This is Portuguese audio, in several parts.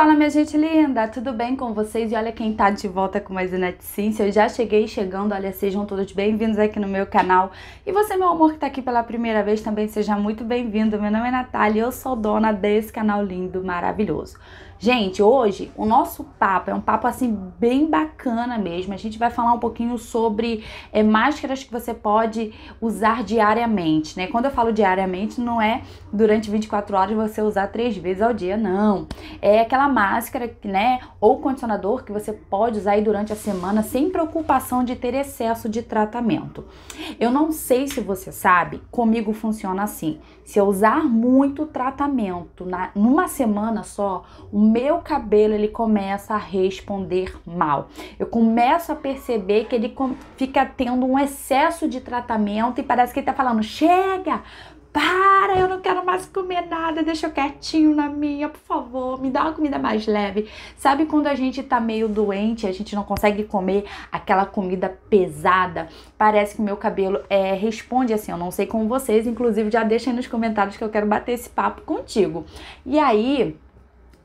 Fala minha gente linda, tudo bem com vocês? E olha quem tá de volta com mais uma Se Eu já cheguei chegando, olha, sejam todos bem-vindos aqui no meu canal. E você, meu amor, que tá aqui pela primeira vez também, seja muito bem-vindo. Meu nome é Natália e eu sou dona desse canal lindo, maravilhoso. Gente, hoje o nosso papo é um papo assim bem bacana mesmo. A gente vai falar um pouquinho sobre é, máscaras que você pode usar diariamente, né? Quando eu falo diariamente, não é durante 24 horas você usar três vezes ao dia, não. É aquela máscara, né? Ou condicionador que você pode usar aí durante a semana sem preocupação de ter excesso de tratamento. Eu não sei se você sabe, comigo funciona assim. Se eu usar muito tratamento na, numa semana só, o meu cabelo ele começa a responder mal. Eu começo a perceber que ele fica tendo um excesso de tratamento e parece que ele tá falando: chega, para, eu não quero mais comer nada, deixa eu quietinho na minha, por favor, me dá uma comida mais leve. Sabe quando a gente tá meio doente, a gente não consegue comer aquela comida pesada? Parece que o meu cabelo é, responde assim, eu não sei com vocês, inclusive já deixa aí nos comentários que eu quero bater esse papo contigo. E aí,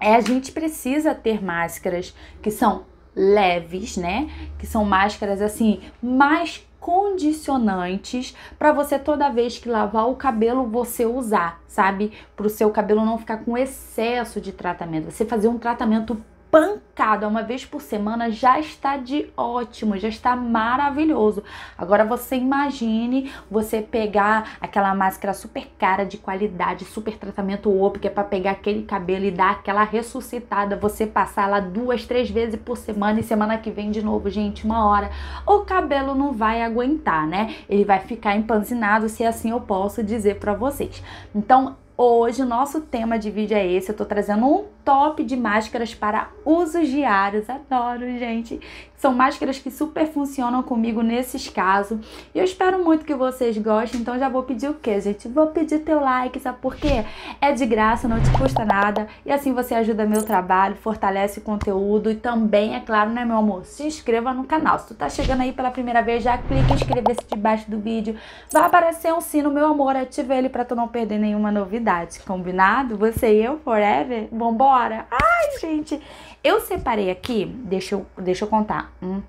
é a gente precisa ter máscaras que são leves, né? Que são máscaras assim, mais condicionantes para você toda vez que lavar o cabelo você usar, sabe? Para o seu cabelo não ficar com excesso de tratamento. Você fazer um tratamento pancada uma vez por semana já está de ótimo, já está maravilhoso. Agora você imagine você pegar aquela máscara super cara de qualidade, super tratamento OP, que é para pegar aquele cabelo e dar aquela ressuscitada, você passar lá duas, três vezes por semana e semana que vem de novo, gente, uma hora. O cabelo não vai aguentar, né? Ele vai ficar empanzinado, se assim eu posso dizer para vocês. Então, hoje o nosso tema de vídeo é esse, eu tô trazendo um top de máscaras para usos diários. Adoro, gente. São máscaras que super funcionam comigo nesses casos. E eu espero muito que vocês gostem. Então já vou pedir o quê, gente? Vou pedir teu like, sabe por quê? É de graça, não te custa nada. E assim você ajuda meu trabalho, fortalece o conteúdo. E também, é claro, né, meu amor? Se inscreva no canal. Se tu tá chegando aí pela primeira vez, já clica em inscrever-se debaixo do vídeo. Vai aparecer um sino, meu amor. Ativa ele pra tu não perder nenhuma novidade. Combinado? Você e eu forever? Vambora! fora. Ai, gente, eu separei aqui, deixa eu, deixa eu contar. Um,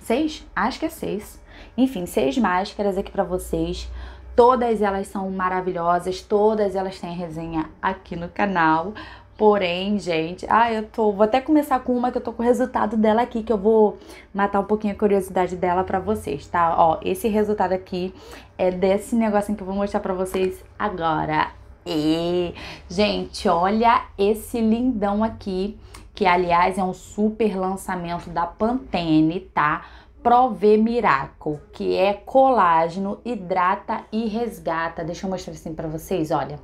seis? Acho que é seis. Enfim, seis máscaras aqui para vocês. Todas elas são maravilhosas, todas elas têm resenha aqui no canal. Porém, gente, ah, eu tô. Vou até começar com uma que eu tô com o resultado dela aqui, que eu vou matar um pouquinho a curiosidade dela pra vocês, tá? Ó, esse resultado aqui é desse negocinho que eu vou mostrar pra vocês agora. E, gente, olha esse lindão aqui, que aliás é um super lançamento da Pantene, tá? Prove Miracle, que é colágeno, hidrata e resgata. Deixa eu mostrar assim para vocês, olha.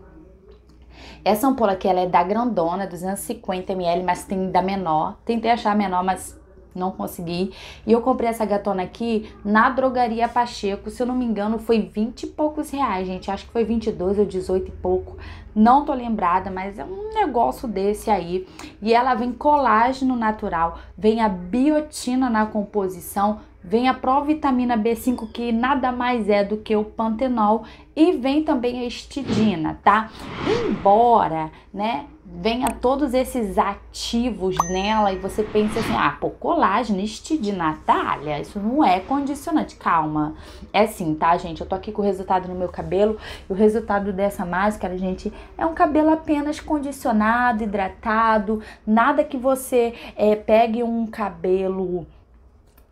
Essa ampola aqui, ela é da grandona, 250ml, mas tem da menor. Tentei achar a menor, mas não consegui. E eu comprei essa gatona aqui na drogaria Pacheco, se eu não me engano, foi 20 e poucos reais, gente. Acho que foi 22 ou 18 e pouco. Não tô lembrada, mas é um negócio desse aí. E ela vem colágeno natural, vem a biotina na composição, vem a provitamina B5, que nada mais é do que o pantenol, e vem também a estidina, tá? Embora, né, venha todos esses ativos nela e você pense assim, ah, pô, colágeno, estidina, talha, isso não é condicionante. Calma, é sim, tá, gente? Eu tô aqui com o resultado no meu cabelo e o resultado dessa máscara, gente, é um cabelo apenas condicionado, hidratado, nada que você é, pegue um cabelo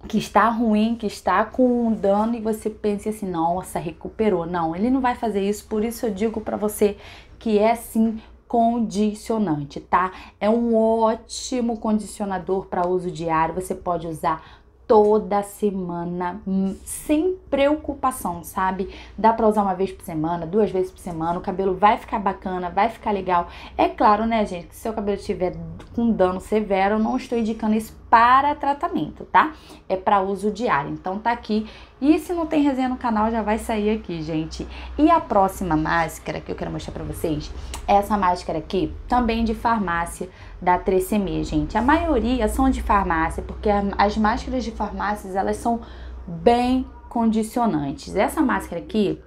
que está ruim, que está com um dano e você pensa assim, nossa, recuperou. Não, ele não vai fazer isso, por isso eu digo para você que é sim condicionante, tá? É um ótimo condicionador para uso diário, você pode usar toda semana, hum, sem preocupação, sabe? Dá pra usar uma vez por semana, duas vezes por semana, o cabelo vai ficar bacana, vai ficar legal. É claro, né, gente, que se seu cabelo estiver com dano severo, eu não estou indicando isso para tratamento, tá? É para uso diário. Então tá aqui. E se não tem resenha no canal, já vai sair aqui, gente. E a próxima máscara que eu quero mostrar para vocês é essa máscara aqui, também de farmácia da 3CM, gente. A maioria são de farmácia, porque as máscaras de farmácias, elas são bem condicionantes. Essa máscara aqui,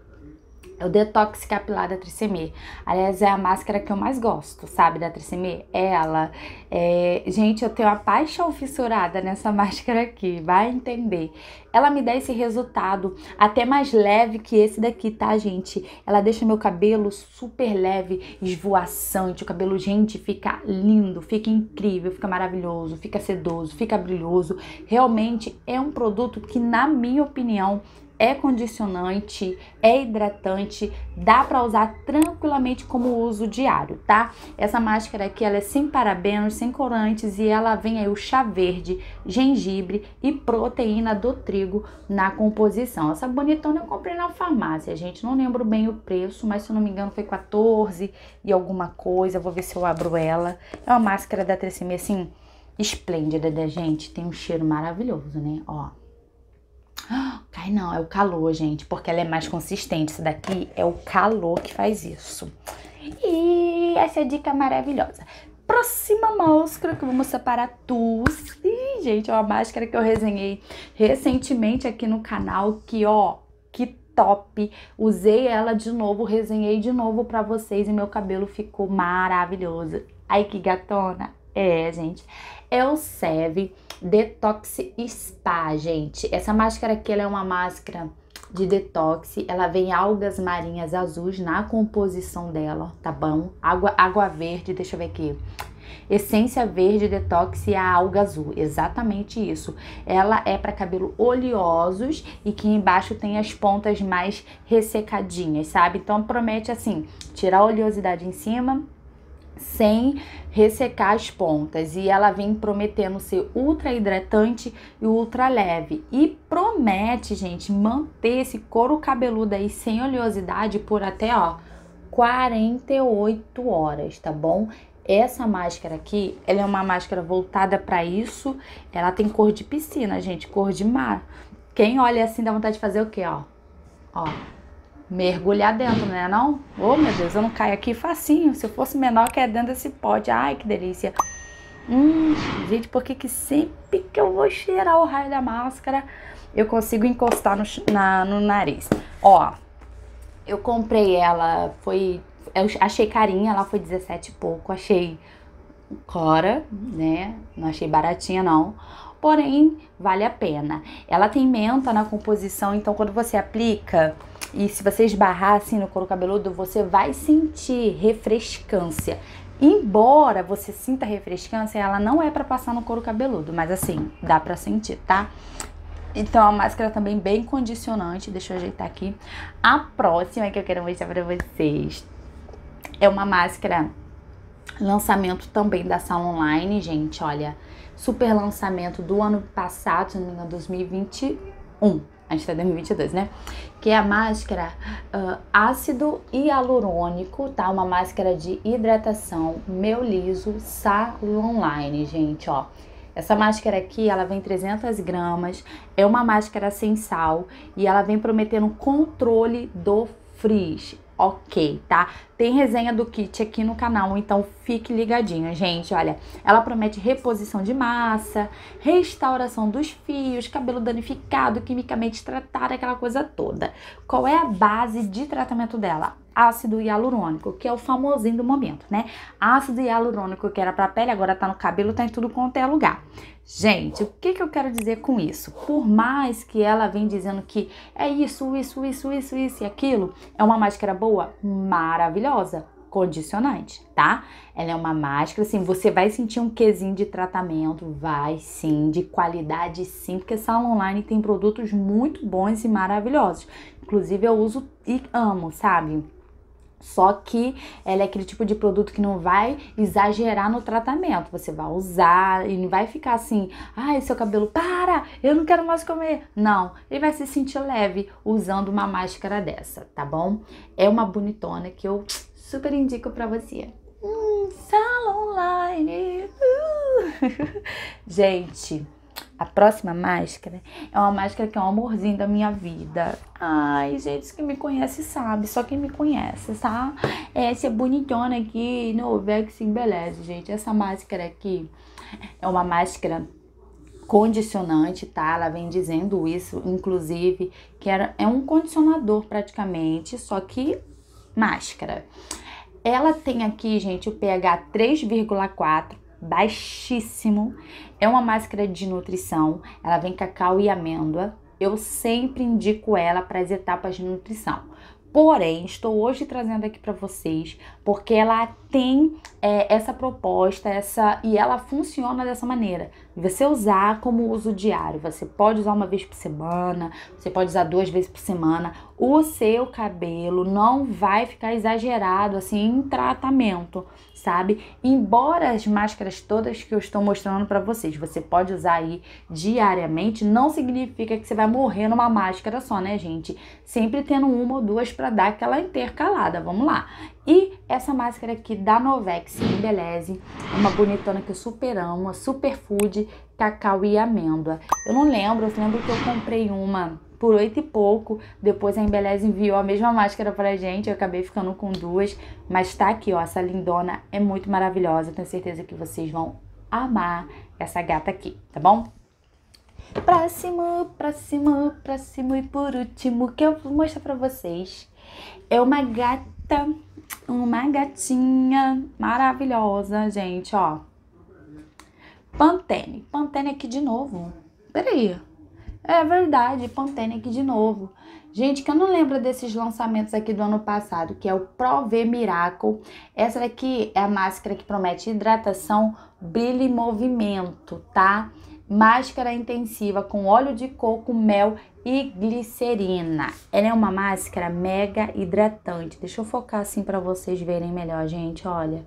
é o Detox Capilar da Tricemê. Aliás, é a máscara que eu mais gosto, sabe, da Tricemê? É ela. É... Gente, eu tenho uma paixão fissurada nessa máscara aqui, vai entender. Ela me dá esse resultado até mais leve que esse daqui, tá, gente? Ela deixa meu cabelo super leve, esvoaçante. O cabelo, gente, fica lindo, fica incrível, fica maravilhoso, fica sedoso, fica brilhoso. Realmente é um produto que, na minha opinião, é condicionante, é hidratante, dá para usar tranquilamente como uso diário, tá? Essa máscara aqui ela é sem parabenos, sem corantes e ela vem aí o chá verde, gengibre e proteína do trigo na composição. Essa bonitona eu comprei na farmácia, gente, não lembro bem o preço, mas se eu não me engano foi 14 e alguma coisa. Vou ver se eu abro ela. É uma máscara da Tresemme assim esplêndida da né, gente, tem um cheiro maravilhoso, né? Ó. Cai não, é o calor, gente, porque ela é mais consistente. Isso daqui é o calor que faz isso. E essa é a dica maravilhosa. Próxima máscara que eu vou mostrar para tu, Ih, gente, é uma máscara que eu resenhei recentemente aqui no canal, que ó, que top. Usei ela de novo, resenhei de novo para vocês e meu cabelo ficou maravilhoso. Ai, que gatona! É, gente. É o Seve Detox Spa, gente. Essa máscara aqui é uma máscara de detox. Ela vem algas marinhas azuis na composição dela, tá bom? Água, água verde, deixa eu ver aqui. Essência verde detox e a alga azul, exatamente isso. Ela é para cabelo oleosos e que embaixo tem as pontas mais ressecadinhas, sabe? Então promete assim, tirar a oleosidade em cima sem ressecar as pontas e ela vem prometendo ser ultra hidratante e ultra leve e promete, gente, manter esse couro cabeludo aí sem oleosidade por até ó 48 horas, tá bom? Essa máscara aqui, ela é uma máscara voltada para isso. Ela tem cor de piscina, gente, cor de mar. Quem olha assim dá vontade de fazer o quê, ó? Ó, mergulhar dentro, né? Não? Oh, meu Deus, eu não caio aqui facinho. Se eu fosse menor, que é dentro desse pote. Ai, que delícia. Hum, gente, por que sempre que eu vou cheirar o raio da máscara, eu consigo encostar no, na, no nariz? Ó, eu comprei ela, foi... Eu achei carinha, ela foi 17 e pouco. Achei cora, né? Não achei baratinha, não porém vale a pena. Ela tem menta na composição, então quando você aplica, e se você esbarrar assim no couro cabeludo, você vai sentir refrescância. Embora você sinta refrescância, ela não é para passar no couro cabeludo, mas assim, dá para sentir, tá? Então, a máscara também bem condicionante. Deixa eu ajeitar aqui. A próxima que eu quero mostrar pra vocês é uma máscara lançamento também da sala online, gente. Olha, super lançamento do ano passado, se não me engano, 2021 a gente tá em 2022, né? Que é a máscara uh, ácido hialurônico, tá? Uma máscara de hidratação, meu liso, sal Online, gente, ó. Essa máscara aqui, ela vem 300 gramas, é uma máscara sem sal e ela vem prometendo controle do frizz ok, tá? Tem resenha do kit aqui no canal, então fique ligadinho, gente. Olha, ela promete reposição de massa, restauração dos fios, cabelo danificado, quimicamente tratado, aquela coisa toda. Qual é a base de tratamento dela? ácido hialurônico, que é o famosinho do momento, né? Ácido hialurônico que era para a pele, agora tá no cabelo, tá em tudo quanto é lugar. Gente, o que, que eu quero dizer com isso? Por mais que ela vem dizendo que é isso, isso, isso, isso, isso e aquilo, é uma máscara boa, maravilhosa, condicionante, tá? Ela é uma máscara, assim, você vai sentir um quesinho de tratamento, vai sim, de qualidade sim, porque sala online tem produtos muito bons e maravilhosos. Inclusive eu uso e amo, sabe? Só que ela é aquele tipo de produto que não vai exagerar no tratamento. Você vai usar e não vai ficar assim, ai, seu cabelo, para, eu não quero mais comer. Não, ele vai se sentir leve usando uma máscara dessa, tá bom? É uma bonitona que eu super indico pra você. Hum, online. Uh! Gente, a próxima máscara é uma máscara que é um amorzinho da minha vida. Ai, gente, que me conhece sabe, só quem me conhece, tá? Essa é bonitona aqui, no que Beleza, gente. Essa máscara aqui é uma máscara condicionante, tá? Ela vem dizendo isso, inclusive, que era, é um condicionador praticamente, só que máscara. Ela tem aqui, gente, o pH 3,4 baixíssimo. É uma máscara de nutrição, ela vem cacau e amêndoa. Eu sempre indico ela para as etapas de nutrição. Porém, estou hoje trazendo aqui para vocês porque ela tem é, essa proposta, essa e ela funciona dessa maneira. Você usar como uso diário, você pode usar uma vez por semana, você pode usar duas vezes por semana. O seu cabelo não vai ficar exagerado assim em tratamento sabe? Embora as máscaras todas que eu estou mostrando para vocês, você pode usar aí diariamente, não significa que você vai morrer numa máscara só, né, gente? Sempre tendo uma ou duas para dar aquela intercalada, vamos lá. E essa máscara aqui da Novex Embeleze, é uma bonitona que eu super amo, superfood, cacau e amêndoa. Eu não lembro, eu lembro que eu comprei uma por oito e pouco. Depois a Embeleza enviou a mesma máscara pra gente, eu acabei ficando com duas. Mas tá aqui, ó, essa lindona é muito maravilhosa. Tenho certeza que vocês vão amar essa gata aqui, tá bom? Próximo, próximo, próximo e por último que eu vou mostrar pra vocês é uma gata, uma gatinha maravilhosa, gente, ó. Pantene, Pantene aqui de novo. Peraí, é verdade, Pantene de novo. Gente, que eu não lembro desses lançamentos aqui do ano passado, que é o Pro V Miracle. Essa daqui é a máscara que promete hidratação, brilho e movimento, tá? Máscara intensiva com óleo de coco, mel e glicerina. Ela é uma máscara mega hidratante. Deixa eu focar assim para vocês verem melhor, gente, olha.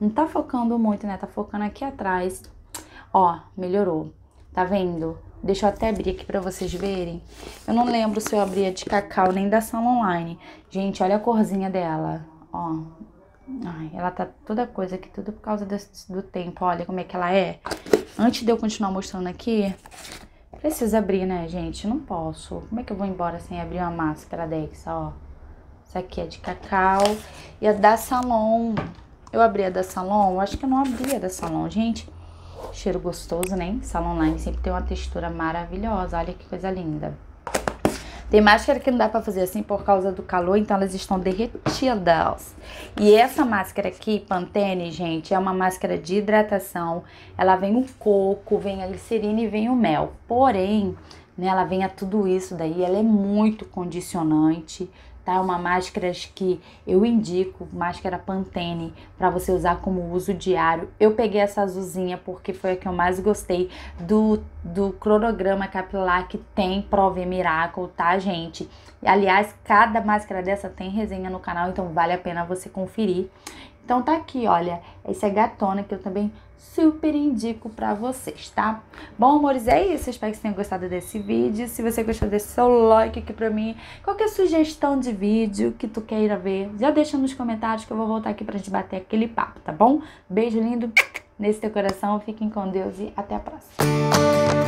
Não tá focando muito, né? Tá focando aqui atrás. Ó, melhorou. Tá vendo? Deixa eu até abrir aqui para vocês verem. Eu não lembro se eu abria de cacau nem da Sala Online. Gente, olha a corzinha dela, ó. Ai, ela tá toda coisa aqui, tudo por causa desse, do tempo. Olha como é que ela é. Antes de eu continuar mostrando aqui, precisa abrir, né, gente? Não posso. Como é que eu vou embora sem abrir uma máscara Dexa, ó? Essa aqui é de cacau. E a da Salon. Eu abri a da Salon? Eu acho que eu não abri a da Salon, gente. Cheiro gostoso, né? Salão online sempre tem uma textura maravilhosa. Olha que coisa linda. Tem máscara que não dá pra fazer assim por causa do calor, então elas estão derretidas. E essa máscara aqui, Pantene, gente, é uma máscara de hidratação. Ela vem o coco, vem a glicerina e vem o mel. Porém, né, ela vem a tudo isso daí, ela é muito condicionante tá? É uma máscara que eu indico, máscara Pantene, para você usar como uso diário. Eu peguei essa azulzinha porque foi a que eu mais gostei do, do cronograma capilar que tem Prove Miracle, tá, gente? E, aliás, cada máscara dessa tem resenha no canal, então vale a pena você conferir. Então tá aqui, olha, essa é gatona que eu também super indico para vocês, tá? Bom, amores, é isso. espero que vocês tenham gostado desse vídeo. Se você gostou, deixa seu like aqui pra mim. Qualquer sugestão de vídeo que tu queira ver, já deixa nos comentários que eu vou voltar aqui pra gente bater aquele papo, tá bom? Beijo lindo nesse teu coração. Fiquem com Deus e até a próxima.